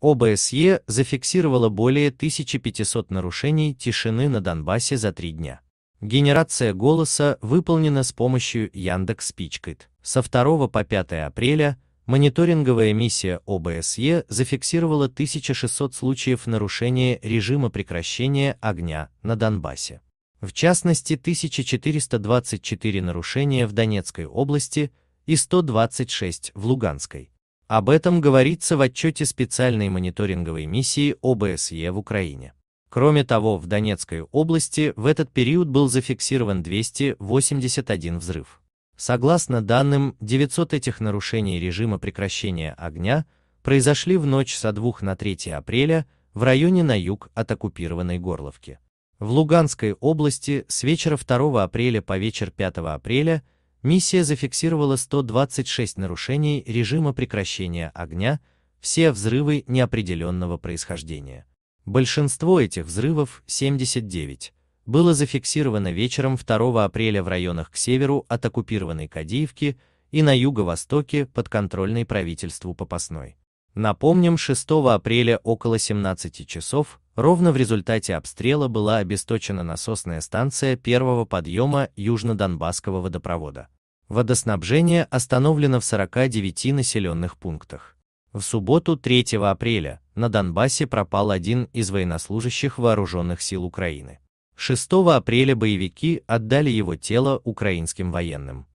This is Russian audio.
ОБСЕ зафиксировала более 1500 нарушений тишины на Донбассе за три дня. Генерация голоса выполнена с помощью Яндекс Со 2 по 5 апреля мониторинговая миссия ОБСЕ зафиксировала 1600 случаев нарушения режима прекращения огня на Донбассе. В частности, 1424 нарушения в Донецкой области и 126 в Луганской. Об этом говорится в отчете специальной мониторинговой миссии ОБСЕ в Украине. Кроме того, в Донецкой области в этот период был зафиксирован 281 взрыв. Согласно данным, 900 этих нарушений режима прекращения огня произошли в ночь со 2 на 3 апреля в районе на юг от оккупированной Горловки. В Луганской области с вечера 2 апреля по вечер 5 апреля Миссия зафиксировала 126 нарушений режима прекращения огня, все взрывы неопределенного происхождения. Большинство этих взрывов, 79, было зафиксировано вечером 2 апреля в районах к северу от оккупированной Кадиевки и на юго-востоке под подконтрольной правительству Попасной. Напомним, 6 апреля около 17 часов ровно в результате обстрела была обесточена насосная станция первого подъема Южно-Донбасского водопровода. Водоснабжение остановлено в 49 населенных пунктах. В субботу 3 апреля на Донбассе пропал один из военнослужащих вооруженных сил Украины. 6 апреля боевики отдали его тело украинским военным.